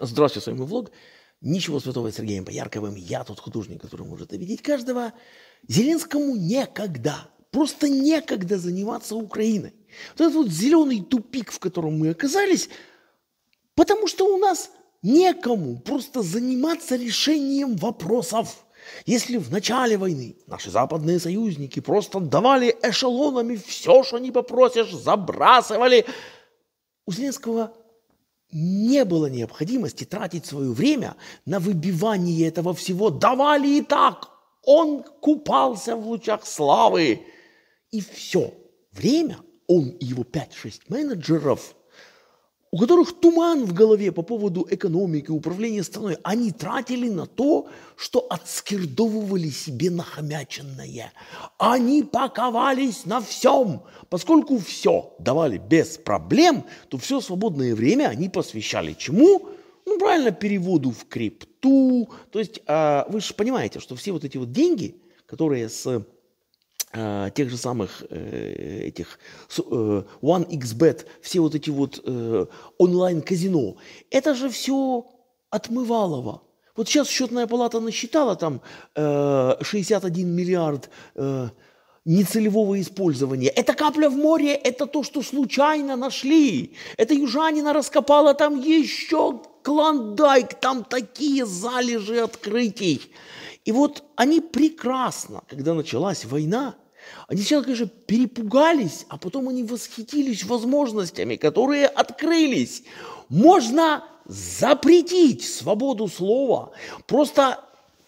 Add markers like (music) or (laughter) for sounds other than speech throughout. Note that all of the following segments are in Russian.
Здравствуйте, с вами влог. Ничего святого с Сергеем Боярковым. Я тот художник, который может обидеть каждого. Зеленскому некогда, просто некогда заниматься Украиной. Вот этот вот зеленый тупик, в котором мы оказались, потому что у нас некому просто заниматься решением вопросов. Если в начале войны наши западные союзники просто давали эшелонами все, что не попросишь, забрасывали, у Зеленского не было необходимости тратить свое время на выбивание этого всего. Давали и так. Он купался в лучах славы. И все время он и его 5-6 менеджеров – у которых туман в голове по поводу экономики, управления страной, они тратили на то, что отскирдовывали себе нахомяченное. Они паковались на всем. Поскольку все давали без проблем, то все свободное время они посвящали чему? Ну, правильно, переводу в крипту. То есть а, вы же понимаете, что все вот эти вот деньги, которые с Э, тех же самых э, этих э, OneXBet, все вот эти вот э, онлайн-казино. Это же все отмывалово. Вот сейчас счетная палата насчитала там э, 61 миллиард э, нецелевого использования. Это капля в море, это то, что случайно нашли. Это южанина раскопала там еще клондайк, там такие залежи открытий. И вот они прекрасно, когда началась война, они сначала, конечно, перепугались, а потом они восхитились возможностями, которые открылись. Можно запретить свободу слова, просто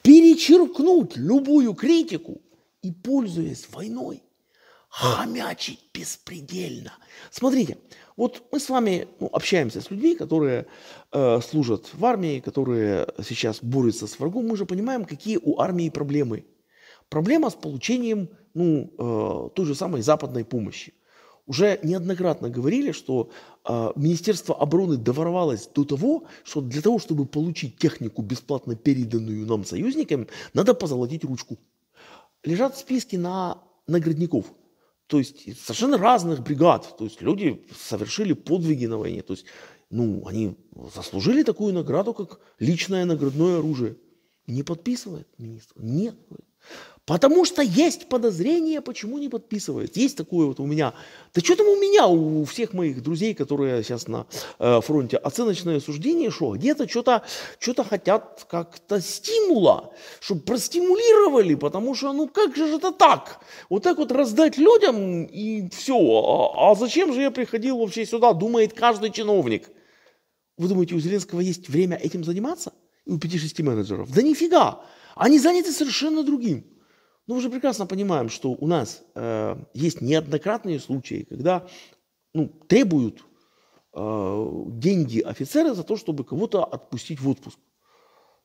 перечеркнуть любую критику и, пользуясь войной, хомячить беспредельно. Смотрите, вот мы с вами ну, общаемся с людьми, которые э, служат в армии, которые сейчас борются с врагом. Мы же понимаем, какие у армии проблемы. Проблема с получением ну, э, той же самой западной помощи. Уже неоднократно говорили, что э, Министерство обороны доворовалось до того, что для того, чтобы получить технику, бесплатно переданную нам союзникам, надо позолотить ручку. Лежат списки на наградников, то есть совершенно разных бригад, то есть люди совершили подвиги на войне, то есть ну, они заслужили такую награду, как личное наградное оружие. Не подписывает министр? Нет. Потому что есть подозрение, почему не подписывают. Есть такое вот у меня. Да что там у меня, у всех моих друзей, которые сейчас на э, фронте, оценочное суждение, что где-то что-то что хотят как-то стимула, чтобы простимулировали, потому что ну как же это так? Вот так вот раздать людям и все. А, а зачем же я приходил вообще сюда, думает каждый чиновник. Вы думаете, у Зеленского есть время этим заниматься? у 5-6 менеджеров? Да нифига! Они заняты совершенно другим. Ну, мы уже прекрасно понимаем, что у нас э, есть неоднократные случаи, когда ну, требуют э, деньги офицеры за то, чтобы кого-то отпустить в отпуск.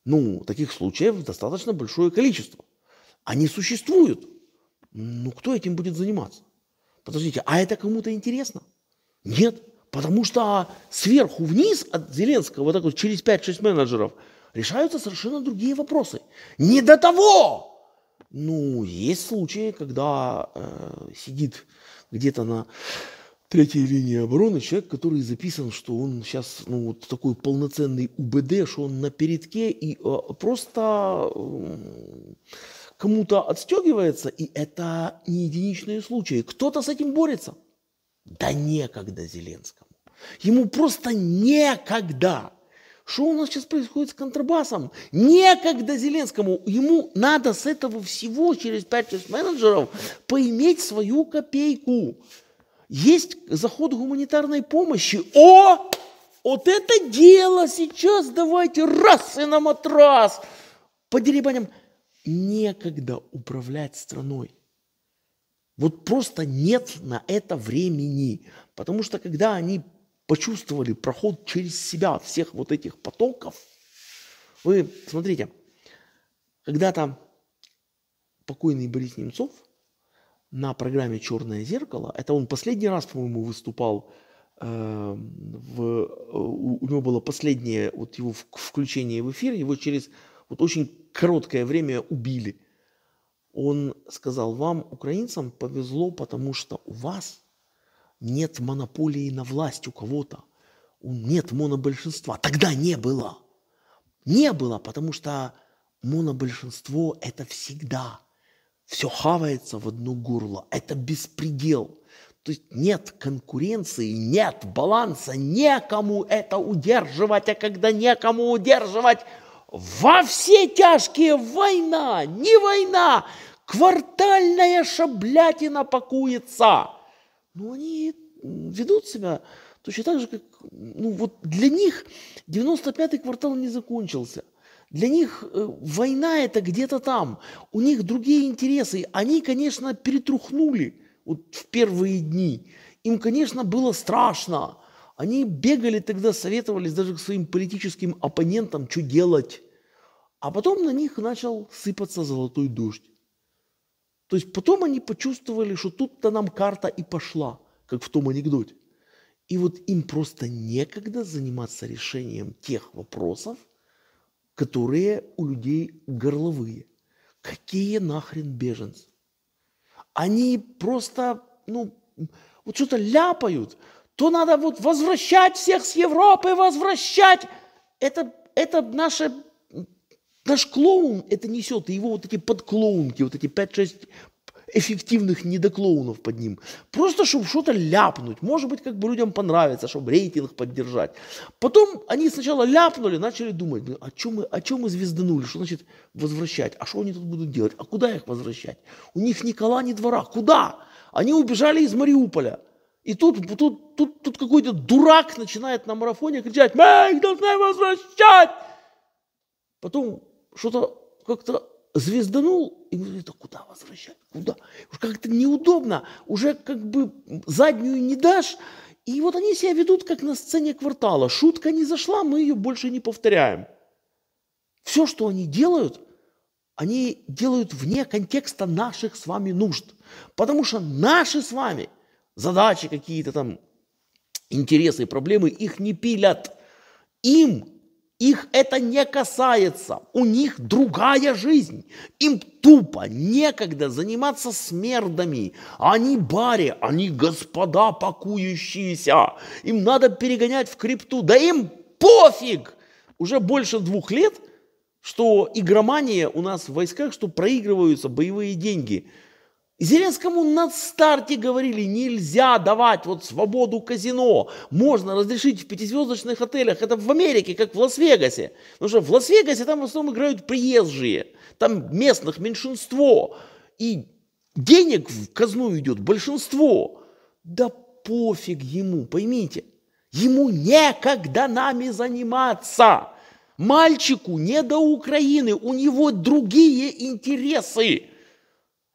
Ну, таких случаев достаточно большое количество. Они существуют. Ну, кто этим будет заниматься? Подождите, а это кому-то интересно? Нет, потому что сверху вниз от Зеленского, вот так вот через 5-6 менеджеров, решаются совершенно другие вопросы. Не до того! Ну, есть случаи, когда э, сидит где-то на третьей линии обороны человек, который записан, что он сейчас ну, вот такой полноценный УБД, что он на передке и э, просто э, кому-то отстегивается, и это не единичные случаи. Кто-то с этим борется. Да некогда Зеленскому. Ему просто некогда. Что у нас сейчас происходит с контрабасом? Некогда Зеленскому. Ему надо с этого всего через 5-6 менеджеров поиметь свою копейку. Есть заход гуманитарной помощи. О, вот это дело сейчас давайте раз и на матрас. По деребаням некогда управлять страной. Вот просто нет на это времени. Потому что когда они почувствовали проход через себя всех вот этих потоков, вы смотрите, когда-то покойный Борис Немцов на программе «Черное зеркало», это он последний раз, по-моему, выступал эм, в, э, у него было последнее вот его включение в эфир, его через вот очень короткое время убили. Он сказал, вам, украинцам, повезло, потому что у вас нет монополии на власть у кого-то, нет монобольшинства. Тогда не было. Не было, потому что монобольшинство – это всегда. Все хавается в одно горло. Это беспредел. То есть нет конкуренции, нет баланса, некому это удерживать, а когда некому удерживать, во все тяжкие война, не война, квартальная шаблятина пакуется ну, они ведут себя точно так же, как, ну, вот для них 95-й квартал не закончился. Для них э, война это где-то там, у них другие интересы. Они, конечно, перетрухнули вот в первые дни. Им, конечно, было страшно. Они бегали тогда, советовались даже к своим политическим оппонентам, что делать. А потом на них начал сыпаться золотой дождь. То есть потом они почувствовали, что тут-то нам карта и пошла, как в том анекдоте. И вот им просто некогда заниматься решением тех вопросов, которые у людей горловые. Какие нахрен беженцы? Они просто, ну, вот что-то ляпают. То надо вот возвращать всех с Европы, возвращать. Это, это наше Наш клоун это несет, и его вот эти подклоунки, вот эти 5-6 эффективных недоклоунов под ним. Просто, чтобы что-то ляпнуть. Может быть, как бы людям понравится, чтобы рейтинг поддержать. Потом они сначала ляпнули, начали думать, «Ну, о чем мы, о чем мы звезданули, что значит возвращать, а что они тут будут делать, а куда их возвращать? У них ни кола, ни двора. Куда? Они убежали из Мариуполя. И тут, тут, тут, тут какой-то дурак начинает на марафоне кричать, мы их должны возвращать! Потом что-то как-то звезданул, и говорит, да куда возвращать, куда? Уж как-то неудобно, уже как бы заднюю не дашь. И вот они себя ведут, как на сцене квартала. Шутка не зашла, мы ее больше не повторяем. Все, что они делают, они делают вне контекста наших с вами нужд. Потому что наши с вами задачи какие-то там, интересы проблемы их не пилят. Им их это не касается. У них другая жизнь. Им тупо некогда заниматься смердами. Они баре, они господа пакующиеся. Им надо перегонять в крипту. Да им пофиг! Уже больше двух лет, что игромания у нас в войсках, что проигрываются боевые деньги – Зеленскому на старте говорили, нельзя давать вот свободу казино, можно разрешить в пятизвездочных отелях, это в Америке, как в Лас-Вегасе. Потому что в Лас-Вегасе там в основном играют приезжие, там местных меньшинство, и денег в казну идет большинство. Да пофиг ему, поймите, ему некогда нами заниматься. Мальчику не до Украины, у него другие интересы.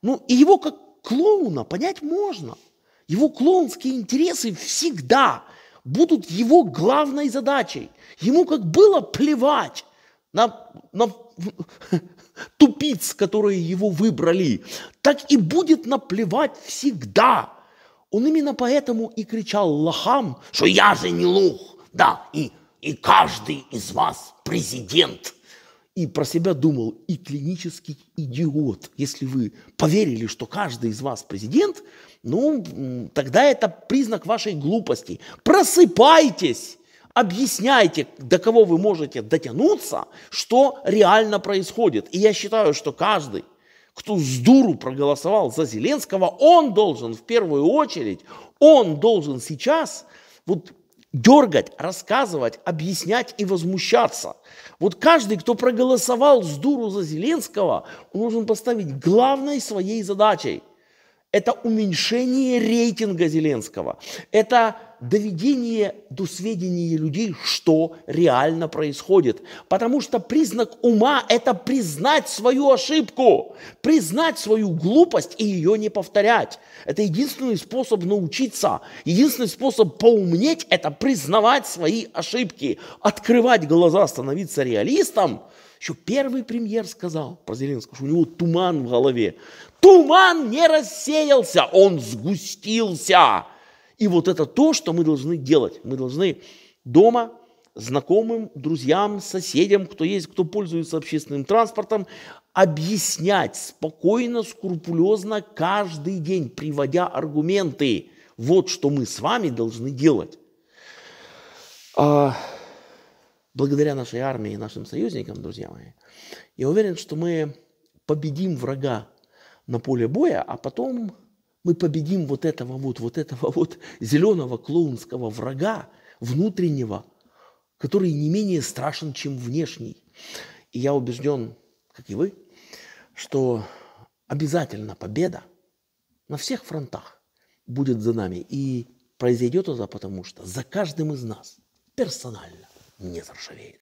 Ну, и его как клоуна понять можно. Его клоунские интересы всегда будут его главной задачей. Ему как было плевать на, на (laughs) тупиц, которые его выбрали, так и будет наплевать всегда. Он именно поэтому и кричал лохам, что я же не лох, да, и, и каждый из вас президент и про себя думал, и клинический идиот. Если вы поверили, что каждый из вас президент, ну, тогда это признак вашей глупости. Просыпайтесь! Объясняйте, до кого вы можете дотянуться, что реально происходит. И я считаю, что каждый, кто с дуру проголосовал за Зеленского, он должен в первую очередь, он должен сейчас вот дергать, рассказывать, объяснять и возмущаться. Вот каждый, кто проголосовал с дуру за Зеленского, он должен поставить главной своей задачей – это уменьшение рейтинга Зеленского, это доведение до сведения людей, что реально происходит. Потому что признак ума – это признать свою ошибку, признать свою глупость и ее не повторять. Это единственный способ научиться, единственный способ поумнеть – это признавать свои ошибки, открывать глаза, становиться реалистом – еще первый премьер сказал про Зеленского, что у него туман в голове. Туман не рассеялся, он сгустился. И вот это то, что мы должны делать. Мы должны дома знакомым, друзьям, соседям, кто есть, кто пользуется общественным транспортом, объяснять спокойно, скрупулезно каждый день, приводя аргументы. Вот что мы с вами должны делать. А, благодаря нашей армии и нашим союзникам, друзья мои, я уверен, что мы победим врага на поле боя, а потом мы победим вот этого вот, вот этого вот зеленого клоунского врага внутреннего, который не менее страшен, чем внешний. И я убежден, как и вы, что обязательно победа на всех фронтах будет за нами. И произойдет это потому, что за каждым из нас персонально не заржавеет.